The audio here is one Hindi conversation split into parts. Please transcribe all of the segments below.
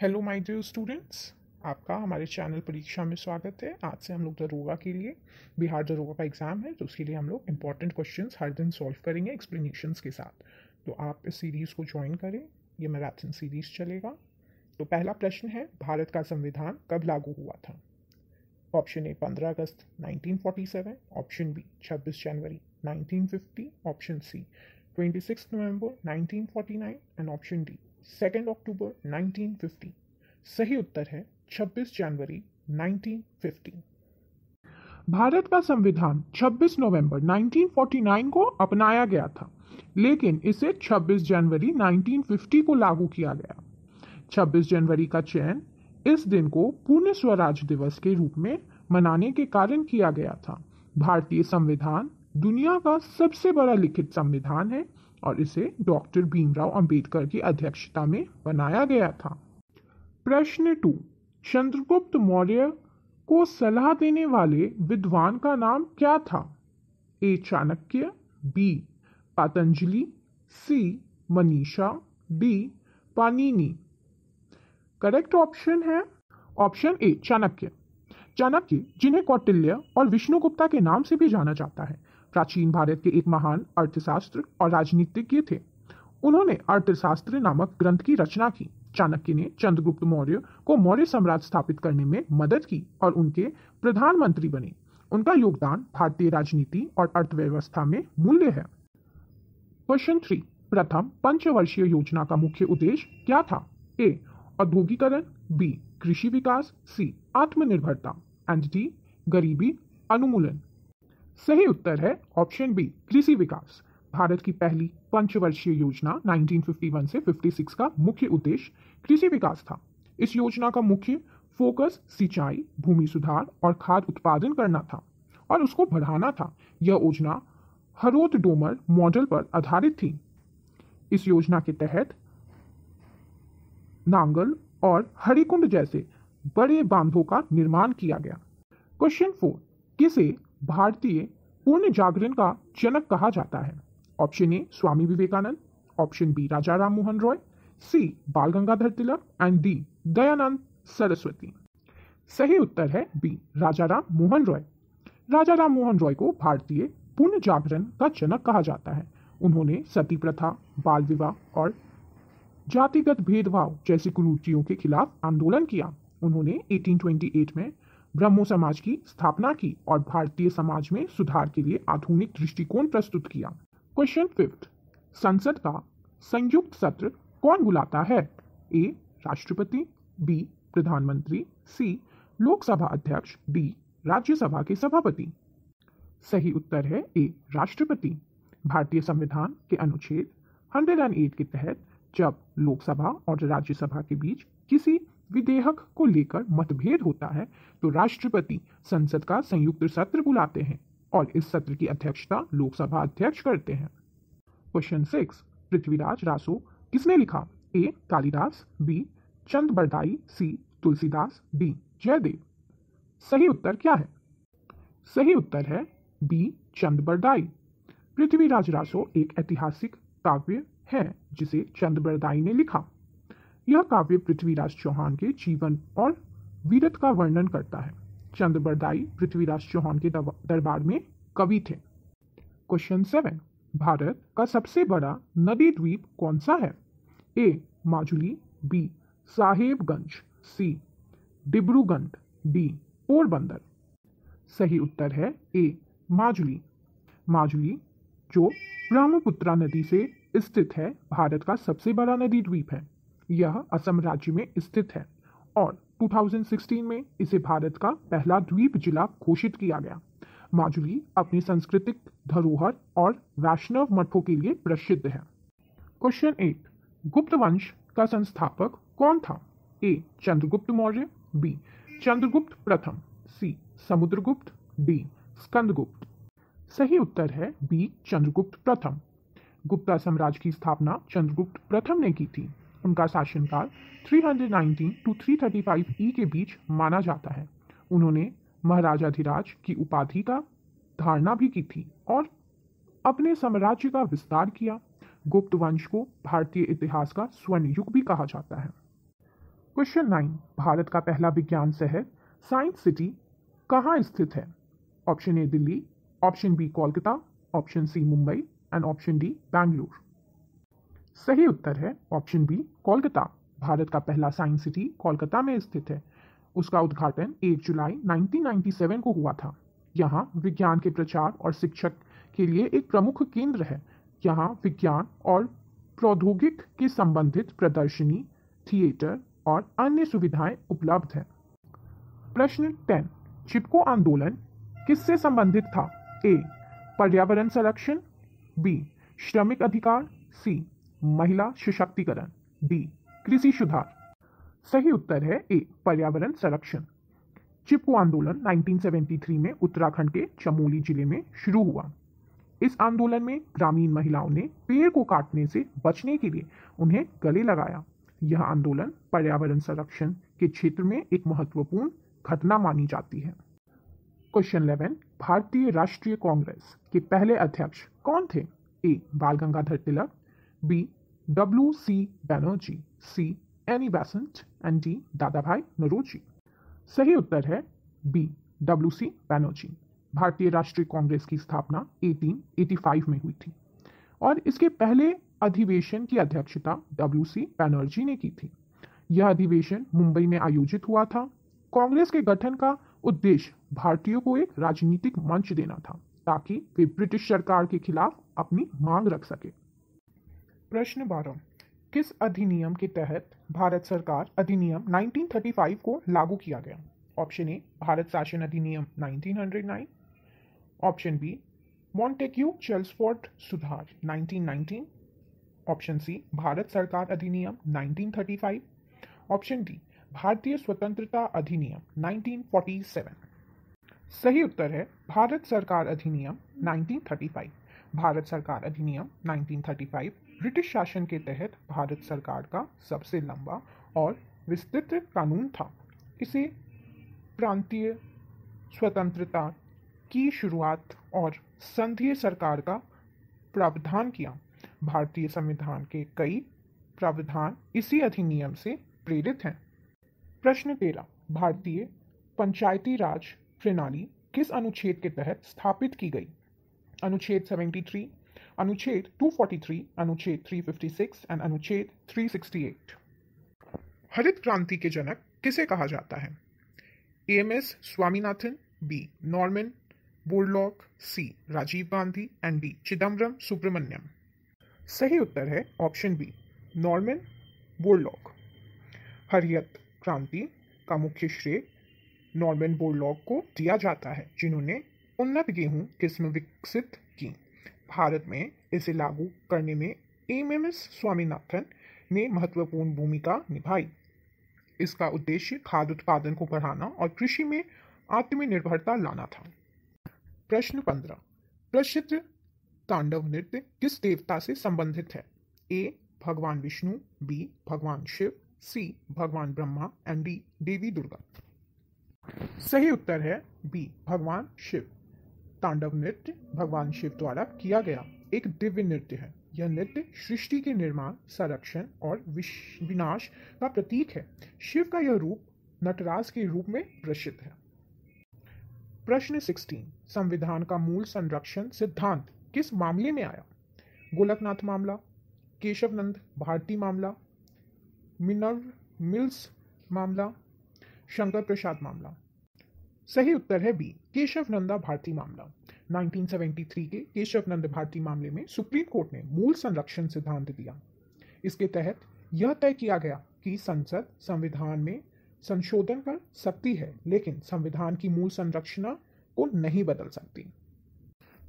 हेलो माय डियर स्टूडेंट्स आपका हमारे चैनल परीक्षा में स्वागत है आज से हम लोग दरोगा के लिए बिहार दरोगा का एग्ज़ाम है तो उसके लिए हम लोग इंपॉर्टेंट क्वेश्चंस हर दिन सॉल्व करेंगे एक्सप्लेनेशंस के साथ तो आप इस सीरीज़ को ज्वाइन करें ये मैराथन सीरीज़ चलेगा तो पहला प्रश्न है भारत का संविधान कब लागू हुआ था ऑप्शन ए पंद्रह अगस्त नाइनटीन ऑप्शन बी छब्बीस जनवरी नाइनटीन ऑप्शन सी ट्वेंटी नवंबर 1949 एंड ऑप्शन डी सेकेंड अक्टूबर 1950 सही उत्तर है 26 जनवरी 1950 भारत का संविधान 26 नवंबर 1949 को अपनाया गया था लेकिन इसे 26 जनवरी 1950 को लागू किया गया 26 जनवरी का चयन इस दिन को पूर्ण स्वराज दिवस के रूप में मनाने के कारण किया गया था भारतीय संविधान दुनिया का सबसे बड़ा लिखित संविधान है और इसे डॉक्टर भीमराव अंबेडकर की अध्यक्षता में बनाया गया था प्रश्न टू चंद्रगुप्त मौर्य को सलाह देने वाले विद्वान का नाम क्या था A Chanakya B Patanjali C Manisha D Panini correct option है ऑप्शन ए चाणक्य चाणक्य जिन्हें कौटिल्य और विष्णुगुप्ता के नाम से भी जाना जाता है प्राचीन भारत के एक महान अर्थशास्त्र और राजनीतिज्ञ थे उन्होंने अर्थशास्त्र नामक ग्रंथ की रचना की चाणक्य ने चंद्रगुप्त मौर्य को मौर्य साम्राज्य स्थापित करने में मदद की और उनके प्रधानमंत्री बने उनका योगदान भारतीय राजनीति और अर्थव्यवस्था में मूल्य है क्वेश्चन थ्री प्रथम पंचवर्षीय योजना का मुख्य उद्देश्य क्या था ए औद्योगिकरण बी कृषि विकास सी आत्मनिर्भरता एंड डी गरीबी अनुमूलन सही उत्तर है ऑप्शन बी कृषि विकास भारत की पहली पंचवर्षीय योजना 1951 से 56 का मुख्य उद्देश्य कृषि विकास था इस योजना का मुख्य फोकस सिंचाई भूमि सुधार और खाद उत्पादन करना था और उसको बढ़ाना था यह योजना हरोत डोमर मॉडल पर आधारित थी इस योजना के तहत नांगल और हरिकुंड जैसे बड़े बांधों का निर्माण किया गया क्वेश्चन फोर किसे भारतीय पूर्ण जागरण का जनक कहा जाता है option A Swami Vivekananda option B Raja Ram Mohan Roy C Bal Gangadhar Tilak and D Dayanand Saraswati सही उत्तर है बी राजा राम मोहन रॉय राजा राम मोहन रॉय को भारतीय पूर्ण जागरण का जनक कहा जाता है उन्होंने सती प्रथा बाल विवाह और जातिगत भेदभाव जैसी कुरूतियों के खिलाफ आंदोलन किया उन्होंने 1828 में ब्रह्मो समाज की स्थापना की और भारतीय समाज में सुधार के लिए आधुनिक दृष्टिकोण प्रस्तुत किया क्वेश्चन फिफ्थ संसद का संयुक्त सत्र कौन बुलाता है ए राष्ट्रपति बी प्रधानमंत्री सी लोकसभा अध्यक्ष डी राज्यसभा के सभापति सही उत्तर है ए राष्ट्रपति भारतीय संविधान के अनुच्छेद 108 के तहत जब लोकसभा और राज्यसभा के बीच किसी विधेयक को लेकर मतभेद होता है तो राष्ट्रपति संसद का संयुक्त सत्र बुलाते हैं और इस सत्र की अध्यक्षता लोकसभा अध्यक्ष करते हैं क्वेश्चन सिक्स पृथ्वीराज रासो किसने लिखा A Kalidas B Chand Bardai C Tulsidas D Jaidev सही उत्तर क्या है सही उत्तर है बी चंद बरदाई पृथ्वीराज रासो एक ऐतिहासिक काव्य है जिसे चंद बरदाई ने लिखा यह काव्य पृथ्वीराज चौहान के जीवन और वीरत का वर्णन करता है चंद्रबरदाई पृथ्वीराज चौहान के दरबार में कवि थे क्वेश्चन सेवन भारत का सबसे बड़ा नदी द्वीप कौन सा है A Majuli B Sahebganj C Dibruganj D Porbandar सही उत्तर है ए माजुली माजुली जो ब्रह्मपुत्रा नदी से स्थित है भारत का सबसे बड़ा नदी द्वीप है यह असम राज्य में स्थित है और 2016 में इसे भारत का पहला द्वीप जिला घोषित किया गया माजुली अपनी सांस्कृतिक धरोहर और वैष्णव मठों के लिए प्रसिद्ध है क्वेश्चन एट गुप्त वंश का संस्थापक कौन था ए चंद्रगुप्त मौर्य बी चंद्रगुप्त प्रथम सी समुद्रगुप्त डी स्कंदगुप्त सही उत्तर है बी चंद्रगुप्त प्रथम गुप्ता साम्राज्य की स्थापना चंद्रगुप्त प्रथम ने की थी उनका शासनकाल 319 टू 335 ई के बीच माना जाता है उन्होंने महाराजाधिराज की उपाधि का धारणा भी की थी और अपने साम्राज्य का विस्तार किया गुप्त वंश को भारतीय इतिहास का स्वर्ण युग भी कहा जाता है क्वेश्चन नाइन भारत का पहला विज्ञान शहर साइंस सिटी कहाँ स्थित है option A Delhi option B Kolkata option C Mumbai and option D Bangalore सही उत्तर है ऑप्शन बी कोलकाता भारत का पहला साइंस सिटी कोलकाता में स्थित है उसका उद्घाटन 1 जुलाई 1997 को हुआ था यहाँ विज्ञान के प्रचार और शिक्षक के लिए एक प्रमुख केंद्र है यहाँ विज्ञान और प्रौद्योगिक के संबंधित प्रदर्शनी थिएटर और अन्य सुविधाएं उपलब्ध हैं प्रश्न टेन चिपको आंदोलन किससे संबंधित था ए पर्यावरण संरक्षण बी श्रमिक अधिकार सी महिला सशक्तिकरण बी कृषि सुधार सही उत्तर है ए पर्यावरण संरक्षण चिपको आंदोलन 1973 में उत्तराखंड के चमोली जिले में शुरू हुआ इस आंदोलन में ग्रामीण महिलाओं ने पेड़ को काटने से बचने के लिए उन्हें गले लगाया यह आंदोलन पर्यावरण संरक्षण के क्षेत्र में एक महत्वपूर्ण घटना मानी जाती है क्वेश्चन इलेवन भारतीय राष्ट्रीय कांग्रेस के पहले अध्यक्ष कौन थे ए बाल गंगाधर तिलक B. W. C. Banerjee. C. Annie Besant. And D. Dadabhai Naroji. सही उत्तर है बी डब्ल्यू सी बैनर्जी भारतीय राष्ट्रीय कांग्रेस की स्थापना 1885 में हुई थी और इसके पहले अधिवेशन की अध्यक्षता डब्ल्यू सी बैनर्जी ने की थी यह अधिवेशन मुंबई में आयोजित हुआ था कांग्रेस के गठन का उद्देश्य भारतीयों को एक राजनीतिक मंच देना था ताकि वे ब्रिटिश सरकार के खिलाफ अपनी मांग रख सके प्रश्न बारह किस अधिनियम के तहत भारत सरकार अधिनियम 1935 को लागू किया गया ऑप्शन ए भारत शासन अधिनियम 1909 ऑप्शन बी मॉन्टेक्यू चेल्सफोर्ट सुधार 1919 ऑप्शन सी भारत सरकार अधिनियम 1935 ऑप्शन डी भारतीय स्वतंत्रता अधिनियम 1947 सही उत्तर है भारत सरकार अधिनियम 1935 भारत सरकार अधिनियम 1935 ब्रिटिश शासन के तहत भारत सरकार का सबसे लंबा और विस्तृत कानून था इसे प्रांतीय स्वतंत्रता की शुरुआत और संघीय सरकार का प्रावधान किया भारतीय संविधान के कई प्रावधान इसी अधिनियम से प्रेरित हैं प्रश्न तेरह भारतीय पंचायती राज प्रणाली किस अनुच्छेद के तहत स्थापित की गई अनुच्छेद 73, अनुच्छेद 243, अनुच्छेद 356 एंड अनुच्छेद 368। हरित क्रांति के जनक किसे कहा जाता है M S Swaminathan B Norman Borlaug C Rajiv Gandhi and D Chidambaram Subramaniam सही उत्तर है ऑप्शन बी नॉर्मन बोर्डलॉक हरियत क्रांति का मुख्य श्रेय नॉर्मन बोर्डलॉक को दिया जाता है जिन्होंने उन्नत गेहूं किस्म विकसित की भारत में इसे लागू करने में एम एम एस स्वामीनाथन ने महत्वपूर्ण भूमिका निभाई इसका उद्देश्य खाद्य उत्पादन को बढ़ाना और कृषि में आत्मनिर्भरता लाना था प्रश्न पंद्रह प्रसिद्ध तांडव नृत्य किस देवता से संबंधित है ए भगवान विष्णु बी भगवान शिव सी भगवान ब्रह्मा एंड डी देवी दुर्गा सही उत्तर है बी भगवान शिव तांडव नृत्य भगवान शिव द्वारा किया गया एक दिव्य नृत्य है यह नृत्य सृष्टि के निर्माण संरक्षण और विनाश का प्रतीक है शिव का यह रूप नटराज के रूप में प्रसिद्ध है प्रश्न 16 संविधान का मूल संरक्षण सिद्धांत किस मामले में आया गोलकनाथ मामला केशवनंद भारती मामला मिनर मिल्स मामला शंकर प्रसाद मामला सही उत्तर है बी केशव नंदा भारती मामला 1973 के केशव नंद भारती मामले में सुप्रीम कोर्ट ने मूल संरक्षण सिद्धांत दिया इसके तहत यह तय किया गया कि संसद संविधान में संशोधन कर सकती है लेकिन संविधान की मूल संरचना को नहीं बदल सकती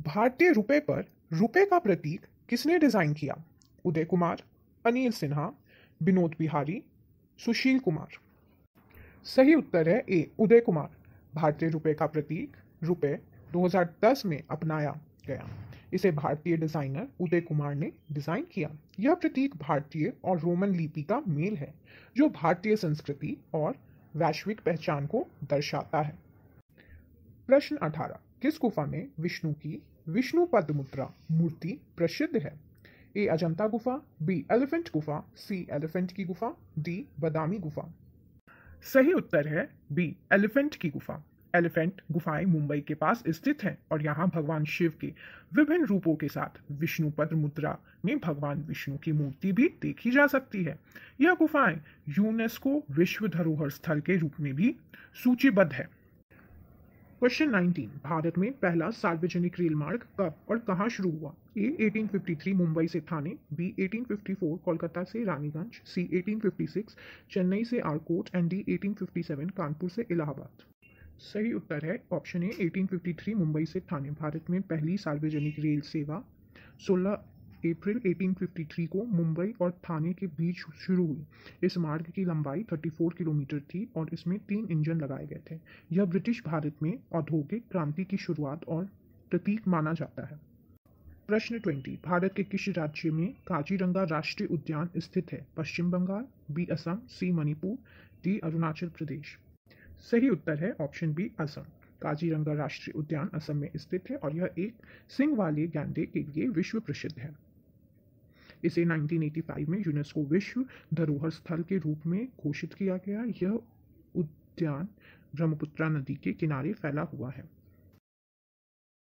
भारतीय रुपए पर रुपए का प्रतीक किसने डिजाइन किया उदय कुमार अनिल सिन्हा विनोद बिहारी सुशील कुमार सही उत्तर है ए उदय कुमार भारतीय रुपए का प्रतीक रुपए 2010 में अपनाया गया इसे भारतीय डिजाइनर उदय कुमार ने डिजाइन किया यह प्रतीक भारतीय और रोमन लिपि का मेल है जो भारतीय संस्कृति और वैश्विक पहचान को दर्शाता है प्रश्न 18 किस गुफा में विष्णु की विष्णु पद मुद्रा मूर्ति प्रसिद्ध है ए अजंता गुफा बी एलिफेंट गुफा सी एलिफेंट की गुफा डी बदामी गुफा सही उत्तर है बी एलिफेंट की गुफा एलिफेंट गुफाएं मुंबई के पास स्थित हैं और यहाँ भगवान शिव के विभिन्न रूपों के साथ विष्णुपद मुद्रा में भगवान विष्णु की मूर्ति भी देखी जा सकती है यह गुफाएं यूनेस्को विश्व धरोहर स्थल के रूप में भी सूचीबद्ध है क्वेश्चन 19 भारत में पहला सार्वजनिक रेल मार्ग कब और कहाँ शुरू हुआ ए 1853 मुंबई से थाने बी 1854 कोलकाता से रानीगंज सी 1856 चेन्नई से आरकोट एंड डी 1857 कानपुर से इलाहाबाद सही उत्तर है ऑप्शन ए 1853 मुंबई से थाने भारत में पहली सार्वजनिक रेल सेवा 16 अप्रैल 1853 को मुंबई और थाने के बीच शुरू हुई इस मार्ग की लंबाई 34 किलोमीटर थी और इसमें तीन इंजन लगाए गए थे यह ब्रिटिश भारत में औद्योगिक क्रांति की शुरुआत और प्रतीक माना जाता है प्रश्न 20 भारत के किस राज्य में काजीरंगा राष्ट्रीय उद्यान स्थित है Paschim Bengal B Assam C Manipur D Arunachal Pradesh सही उत्तर है ऑप्शन बी असम काजीरंगा राष्ट्रीय उद्यान असम में स्थित है और यह एक सिंह वाले गैंडे के लिए विश्व प्रसिद्ध है इसे 1985 में यूनेस्को विश्व धरोहर स्थल के रूप में घोषित किया गया यह उद्यान ब्रह्मपुत्रा नदी के किनारे फैला हुआ है